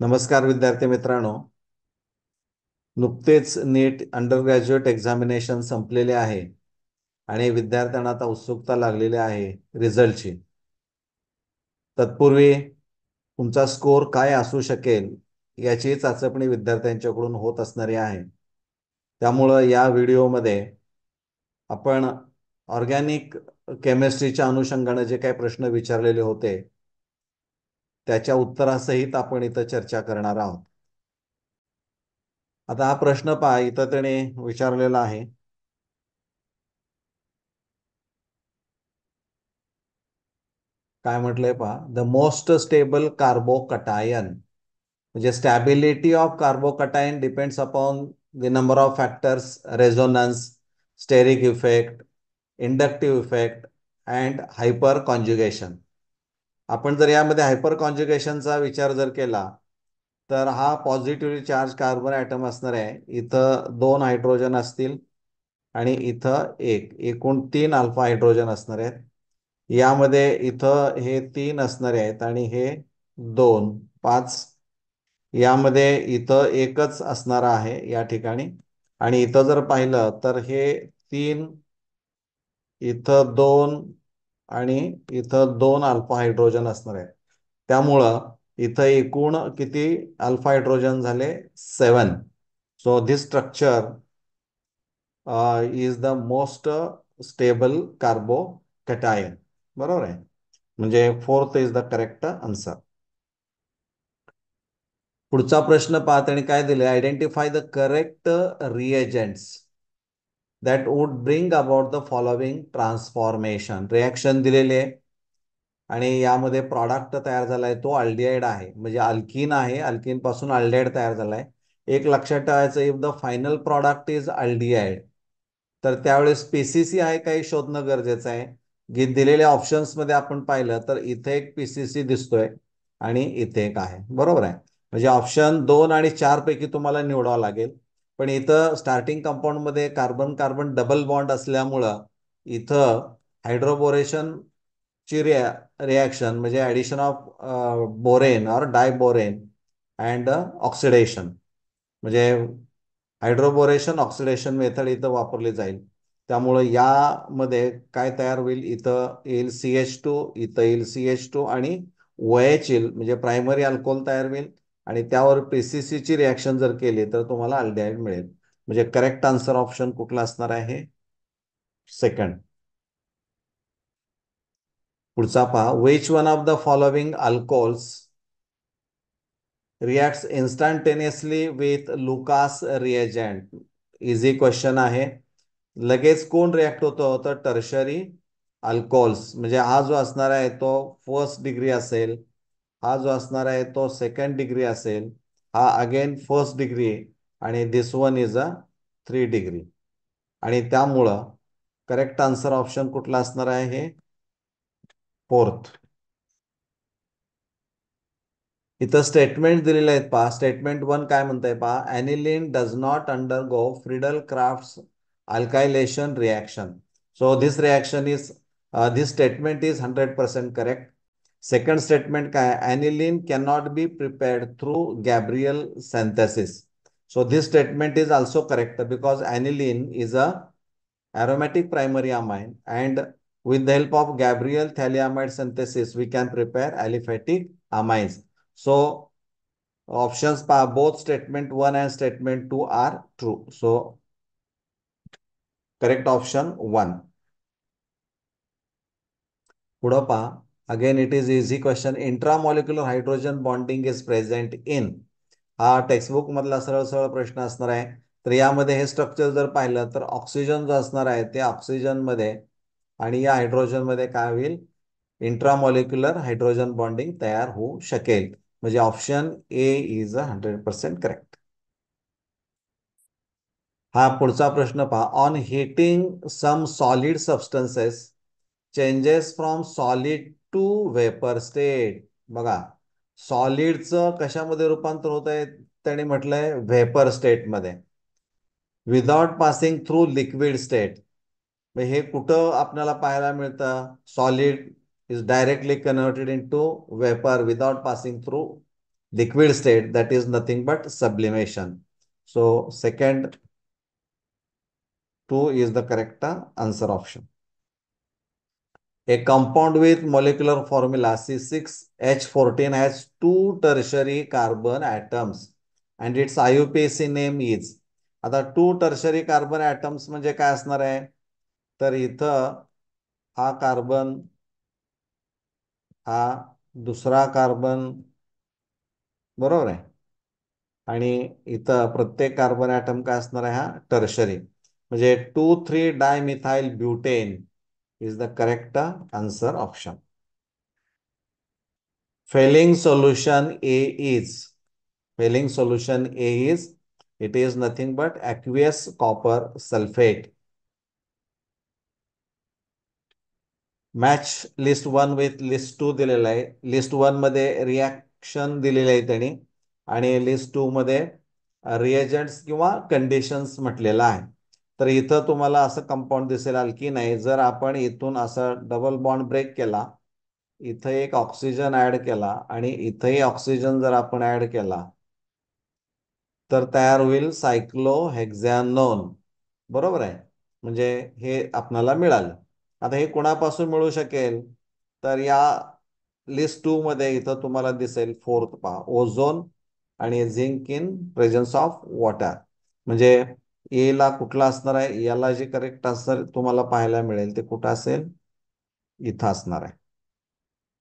नमस्कार विद्यार्थी मित्रांनो नुकतेच नीट अंडर ग्रॅज्युएट एक्झामिनेशन संपलेले आहे आणि विद्यार्थ्यांना आता उत्सुकता लागलेली आहे रिझल्टची तत्पूर्वी तुमचा स्कोर काय असू शकेल याची चाचपणी विद्यार्थ्यांच्याकडून होत असणारी आहे त्यामुळं या व्हिडिओमध्ये आपण ऑर्गॅनिक केमिस्ट्रीच्या अनुषंगाने जे काही प्रश्न विचारलेले होते त्याच्या उत्तरासहित आपण इथं चर्चा करणार आहोत आता हा प्रश्न पहा इथं त्याने विचारलेला आहे काय म्हटलंय पहा द मोस्ट स्टेबल कटायन म्हणजे stability of cation depends upon the number of factors resonance steric effect inductive effect and hyperconjugation आपण जर यामध्ये हायपर कॉन्ज्युगेशनचा विचार जर केला तर हा पॉझिटिव्हली चार्ज कार्बन ॲटम असणार आहे इथं दोन हायड्रोजन असतील आणि इथं एक एकूण तीन अल्फा हायड्रोजन असणार आहेत यामध्ये इथं हे तीन असणारे आहेत आणि हे दोन पाच यामध्ये इथं एकच असणार आहे या ठिकाणी आणि इथं जर पाहिलं तर हे तीन इथं दोन आणि इथं दोन अल्फा हायड्रोजन असणार आहे त्यामुळं इथं एकूण किती अल्फा हायड्रोजन झाले seven so this structure is the most stable carbocation बरोबर आहे म्हणजे fourth is the correct answer पुढचा प्रश्न पाहत आणि काय दिले identify the correct reagents that would bring about the following transformation reaction दिलेले आहे आणि यामध्ये प्रॉडक्ट तयार झाला आहे तो अल्डिहाइड आहे म्हणजे अल्किन आहे अल्किन पासून अल्डिहाइड तयार झाला आहे एक लक्षात ठेवायचं if the final product is aldehyde तर त्यावेळेस पीसीसी आहे काही शोधणं गरजेचं आहे दिलेल्या ऑप्शन्समध्ये आपण पाहिलं तर इथे एक पीसीसी दिसतोय आणि इथे एक आहे बरोबर आहे म्हणजे ऑप्शन दोन आणि चार पैकी तुम्हाला निवडावं लागेल पण इथं स्टार्टिंग कंपाऊंडमध्ये कार्बन कार्बन डबल बॉन्ड असल्यामुळं इथं हायड्रोबोरेशन ची रिया रिॲक्शन म्हणजे addition of borane or diborane and oxidation म्हणजे हायड्रोबोरेशन ऑक्सिडेशन मेथड इथं वापरली जाईल त्यामुळं यामध्ये काय तयार होईल इथं येईल सी एच टू इथं येईल सी एच टू आणि ओ एच म्हणजे प्रायमरी अल्कोहोल तयार होईल आणि त्यावर पीसीसीची रिॲक्शन जर केली तर तुम्हाला अल्डिहाइड मिळेल म्हणजे करेक्ट आन्सर ऑप्शन कुठला असणार आहे सेकंड पुढचा पहा which one of the following alcohols react instantaneously with Lucas reagent easy question आहे लगेच कोण रिॲक्ट होतो तर टर्शरी अल्कोहोल्स म्हणजे हा जो असणार आहे तो फर्स्ट डिग्री असेल हा जो असणार आहे तो सेकंड डिग्री असेल हा अगेन फर्स्ट डिग्री आणि this one is a three degree आणि त्यामुळं करेक्ट आन्सर ऑप्शन कुठला असणार आहे हे फोर्थ इथं स्टेटमेंट दिलेले आहेत पहा स्टेटमेंट वन काय म्हणताय पहा aniline does not undergo Friedel Crafts alkylation reaction so this reaction is this statement is hundred percent correct Second statement का aniline cannot be prepared through Gabriel synthesis. So this statement is also correct because aniline is a aromatic primary amine and with the help of Gabriel thaliamide synthesis, we can prepare aliphatic amines. So options both statement 1 and statement 2 are true. So correct option 1. पुढं पहा again it is easy question intramolecular hydrogen bonding is present in हा textbook मधला सरळ सरळ प्रश्न असणार आहे तर यामध्ये हे स्ट्रक्चर जर पाहिलं तर ऑक्सिजन जो असणार आहे ते ऑक्सिजनमध्ये आणि या हायड्रोजनमध्ये काय होईल इंट्रामॉलिक्युलर हायड्रोजन बॉन्डिंग तयार होऊ शकेल म्हणजे option A is a hundred percent correct हा पुढचा प्रश्न पहा on heating some solid substances changes from solid to vapour state बघा सॉलिडचं कशामध्ये रूपांतर होत आहे त्याने म्हटलंय स्टेट मध्ये without passing through liquid state हे कुठं आपल्याला पाहायला मिळतं solid is directly converted into vapour without passing through liquid state that is nothing but sublimation so second two is the correct answer option with A compound with molecular formula C6H14 has two tertiary carbon atoms and its IUPAC name is आता two tertiary carbon atoms म्हणजे काय असणार आहे तर इथं हा carbon हा दुसरा कार्बन बरोबर आहे आणि इथं प्रत्येक कार्बन ॲटम काय असणार आहे हा टर्शरी म्हणजे two three dimethyl butane is the correct answer option. Failing solution A is, failing solution A is, it is nothing but aqueous copper sulfate. Match list 1 with list 2 dililai. List 1 made reaction dililai tani. And list 2 made uh, reagents kiwa conditions matlilai. तर इथं तुम्हाला असं compound दिसेल की नाही जर आपण इथून असं डबल बॉन्ड ब्रेक केला इथं एक ऑक्सिजन ऍड केला आणि इथंही ऑक्सिजन जर आपण ऍड केला तर तयार होईल सायक्लो हेक्झॅनोन बरोबर आहे म्हणजे हे आपणाला मिळालं आता हे कुणापासून मिळू शकेल तर या लिस्ट टू मध्ये इथं तुम्हाला दिसेल फोर्थ पा ओझोन आणि zinc in presence of water म्हणजे ए ला कुठला असणार आहे याला जे करेक्ट आन्सर तुम्हाला पाहायला मिळेल ते कुठं असेल इथं असणार आहे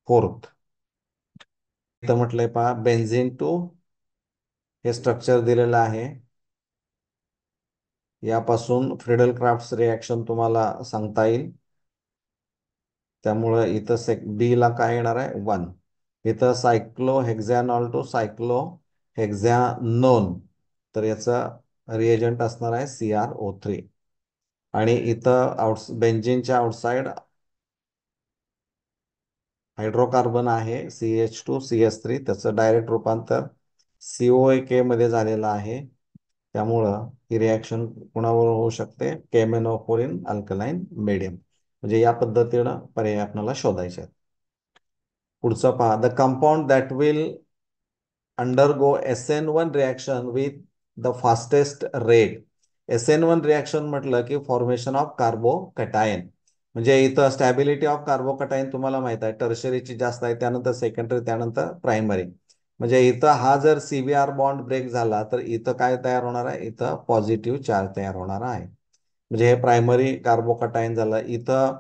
फोर्थ इथं म्हटलंय पहा बेन्झिन टू हे स्ट्रक्चर दिलेलं आहे यापासून फ्रिडल क्राफ्ट रिॲक्शन तुम्हाला सांगता येईल त्यामुळे इथं सेक बी ला काय येणार आहे वन इथं सायक्लो हेक्झॅनॉल टू सायक्लो हेक्झॅनोन तर याचा रिएजंट असणार आहे सी आर ओ थ्री आणि इथं आउट बेंजिनच्या आउटसाइड हायड्रोकार्बन आहे C H two C S three त्याचं डायरेक्ट रूपांतर सीओ के मध्ये झालेलं आहे त्यामुळं ही रिॲक्शन कुणावर होऊ शकते केमेनोफोरिन अल्कलाईन मेडियम म्हणजे या पद्धतीनं पर्याय आपल्याला शोधायचे आहेत पुढचं पहा the compound that will undergo S N one reaction with the fastest rate S N one reaction म्हटलं की फॉर्मेशन ऑफ कार्बो कटायन म्हणजे इथं स्टॅबिलिटी ऑफ कार्बो कटायन तुम्हाला माहित आहे टर्शरीची जास्त आहे त्यानंतर सेकंडरी त्यानंतर प्रायमरी म्हणजे इथं हा जर सीबीआर बॉन्ड ब्रेक झाला तर इथं काय तयार होणार आहे इथं पॉझिटिव्ह चार्ज तयार होणार आहे म्हणजे हे प्रायमरी कार्बो कटायन झालं इथं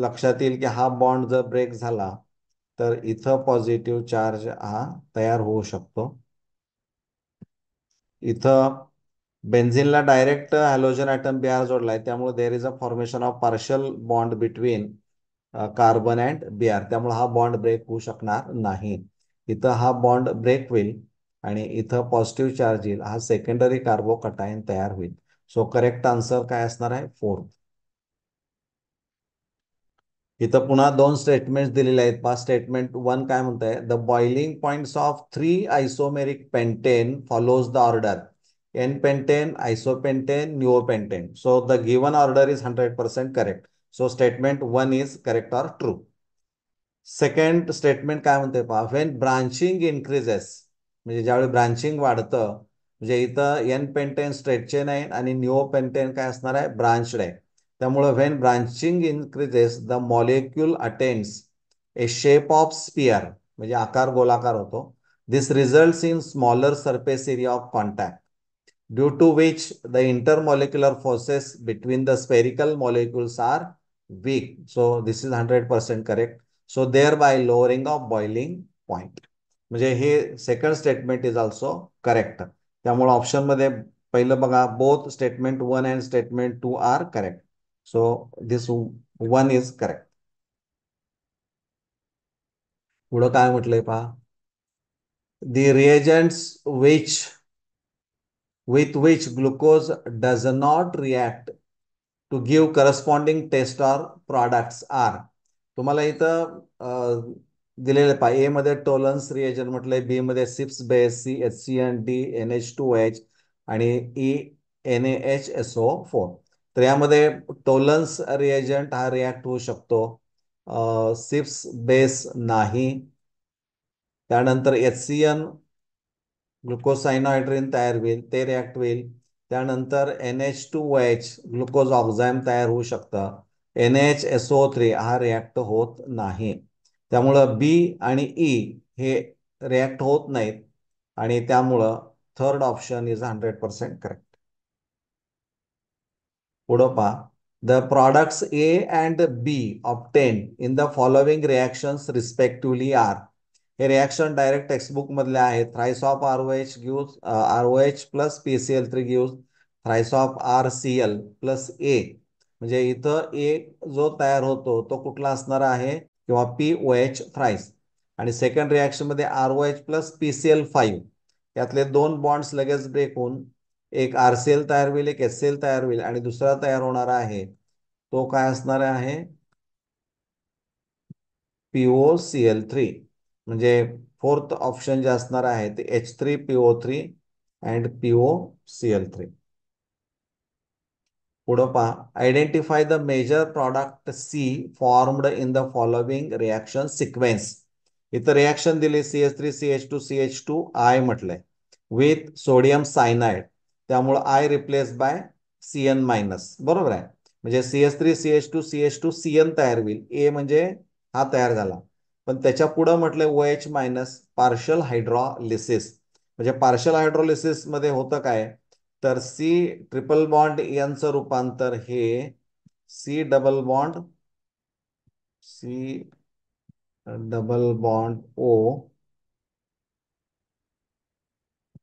लक्षात येईल की हा बॉन्ड जर ब्रेक झाला तर इथं पॉझिटिव्ह चार्ज हा तयार होऊ शकतो इथं बेन्झिनला डायरेक्ट हॅलोजन ॲटम बिहार जोडलाय त्यामुळे there is a formation of partial bond between carbon and बिहार त्यामुळे हा बॉन्ड ब्रेक होऊ शकणार नाही इथं हा बॉन्ड ब्रेक होईल आणि इथं पॉझिटिव्ह चार्ज येईल हा सेकंडरी कार्बो कटायन तयार होईल सो करेक्ट आन्सर काय असणार आहे फोर्थ इथं पुन्हा दोन स्टेटमेंट दिलेले आहेत पहा स्टेटमेंट वन काय म्हणत the boiling point of three isomeric pentane follows the order N pentane isopentane pentane so the given order is hundred percent correct so statement one is correct or true second statement काय म्हणते पहा Wien branching increases म्हणजे ज्यावेळी branching वाढतं म्हणजे इथं N pentane straight chain आहे आणि न्यूओ पेंटेन काय असणार आहे ब्रांचड आहे त्यामुळे when branching increases the molecule attends a shape of sphere म्हणजे आकार गोलाकार होतो this result in smaller surface area of contact due to which the molecular forces between the spherical molecules are weak so this is hundred percent correct so thereby lowering of boiling point म्हणजे हे second statement is also correct त्यामुळे ऑप्शनमध्ये पहिलं बघा both statement one and statement two are correct So this one is correct. पुढं काय म्हटलंय पहा the reagents which with which glucose does not react to give corresponding test or products are तुम्हाला इथं दिलेले पा ए मध्ये टोलन्स रिएजन म्हटलंय बी मध्ये Schiff's base C H C N D N H two H आणि E N H S O four तर यामध्ये टोलन्स रिएजंट हा रिॲक्ट होऊ शकतो सिप्स बेस नाही त्यानंतर एच सी एन ग्लुकोसायनॉयड्रीन तयार होईल ते रिॲक्ट होईल त्यानंतर N H two H glucose oxime तयार होऊ शकतं N H S O three हा रिॲक्ट होत नाही त्यामुळं बी आणि ई हे रिॲक्ट होत नाहीत आणि त्यामुळं third option is hundred percent correct पहा the products A and B obtain in the following reaction respectively are हे रिॲक्शन डायरेक्ट टेक्स्टबुक मधले आहेत thrice of R O H give R O H plus P C L three give thrice of R C L plus A म्हणजे इथं ए जो तयार होतो तो कुठला असणार आहे किंवा पी ओ एच थ्राईस आणि सेकंड रिॲक्शन मध्ये R O H plus P C L five यातले दोन बॉन्ड्स लगेच ब्रेक होऊन एक आर सी एल तयार होईल एक एस एल तयार होईल आणि दुसरा तयार होणारा आहे तो काय असणार आहे पीओ सी एल थ्री म्हणजे फोर्थ ऑप्शन जे असणार आहे ते H three P O three and P O C L three पुढं पहा identify the major product C formed in the following reaction sequence इथं रिॲक्शन दिले C H three C H two C H two I म्हटलंय with sodium cyanide त्यामुळं I replace by C N minus बरोबर आहे म्हणजे C S three C H two C H two C N तयार होईल ए म्हणजे हा तयार झाला पण त्याच्या पुढं म्हटलं O H minus partial hydrolysis म्हणजे पार्शल मध्ये होतं काय तर सी ट्रिपल बॉन्ड यांचं रूपांतर हे C double bond C double bond O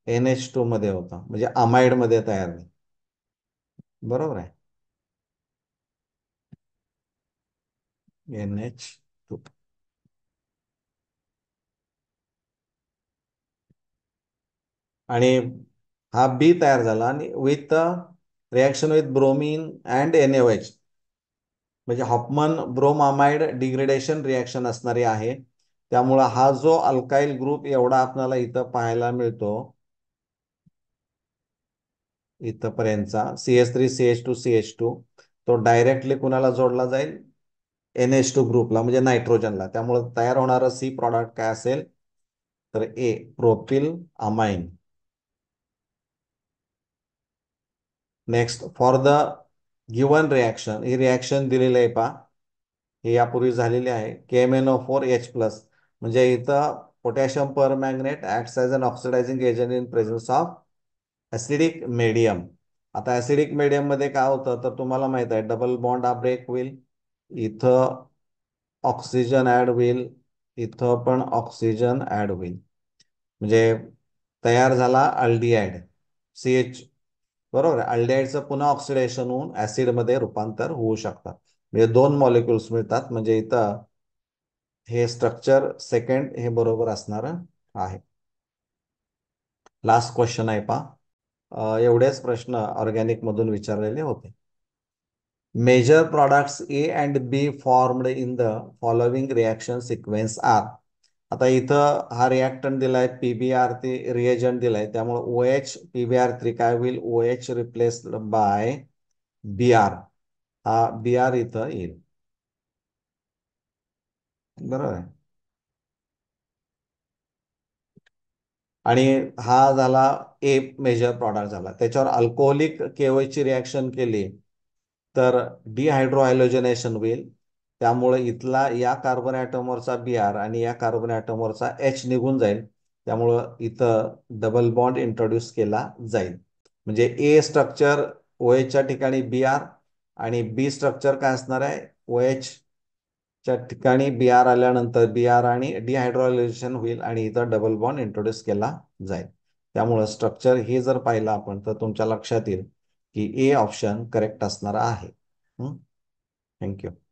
N H two मध्ये होता म्हणजे अमाइड मध्ये तयार नाही बरोबर आहे एन एच टू आणि हा बी तयार झाला आणि with reaction with bromine and N H म्हणजे हॉपमन ब्रोमामाइड डिग्रेडेशन रिॲक्शन असणारी आहे त्यामुळं हा जो अल्काइल ग्रुप एवढा आपल्याला इथं पाहायला मिळतो इथपर्यंतचा C S three C H two C H two तो डायरेक्टली कुणाला जोडला जाईल एन एच टू ग्रुपला म्हणजे नायट्रोजनला त्यामुळे तयार होणारा सी प्रॉडक्ट काय असेल तर A propyl amine next for the given reaction ही रिॲक्शन दिलेली आहे पा हे यापूर्वी झालेली आहे K M N O four H plus म्हणजे इथं potassium permanganate as an oxidizing agent in presence of acidic medium आता ऍसिडिक मीडियम मध्ये काय होतं तर तुम्हाला माहित आहे डबल बॉन्ड हा ब्रेक होईल इथं ऑक्सिजन ऍड होईल इथं पण ऑक्सिजन ऍड होईल म्हणजे तयार झाला अल्डिहाइड सी एच बरोबर अल्डिहाइडचं पुन्हा ऑक्सिडेशन होऊन ऍसिडमध्ये रूपांतर होऊ शकतात म्हणजे दोन मॉलिक्युल्स मिळतात म्हणजे इथं हे स्ट्रक्चर सेकंड हे बरोबर असणार आहे लास्ट क्वेश्चन आहे पा एवढेच प्रश्न ऑर्गॅनिक मधून विचारलेले होते major products A and B formed in the following reaction sequence are आता इथं हा रिएक्टन दिलाय पीबीआर ते रिएजंट दिलाय त्यामुळे O H P R three काय will O H replace by B R हा बी आर इथं येईल बरोबर आहे आणि हा झाला ए मेजर प्रॉडक्ट झाला त्याच्यावर अल्कोहोलिक केवयची रिॲक्शन केली तर डिहायड्रोहायलोजनेशन होईल त्यामुळे इथला या कार्बन ॲटमवरचा बी आर आणि या कार्बन ॲटमवरचा एच निघून जाईल त्यामुळं इथं डबल बॉन्ड इंट्रोड्यूस केला जाईल म्हणजे ए स्ट्रक्चर ओ एचच्या ठिकाणी बी आर आणि बी स्ट्रक्चर काय असणार आहे ओ एचच्या ठिकाणी बी आर आल्यानंतर बी आर आणि डिहायड्रोलायझेशन होईल आणि इथं डबल बॉन्ड इंट्रोड्यूस केला जाईल त्यामुळं स्ट्रक्चर हे जर पाहिलं आपण तर तुमच्या लक्षात येईल की ए ऑप्शन करेक्ट असणार आहे थँक्यू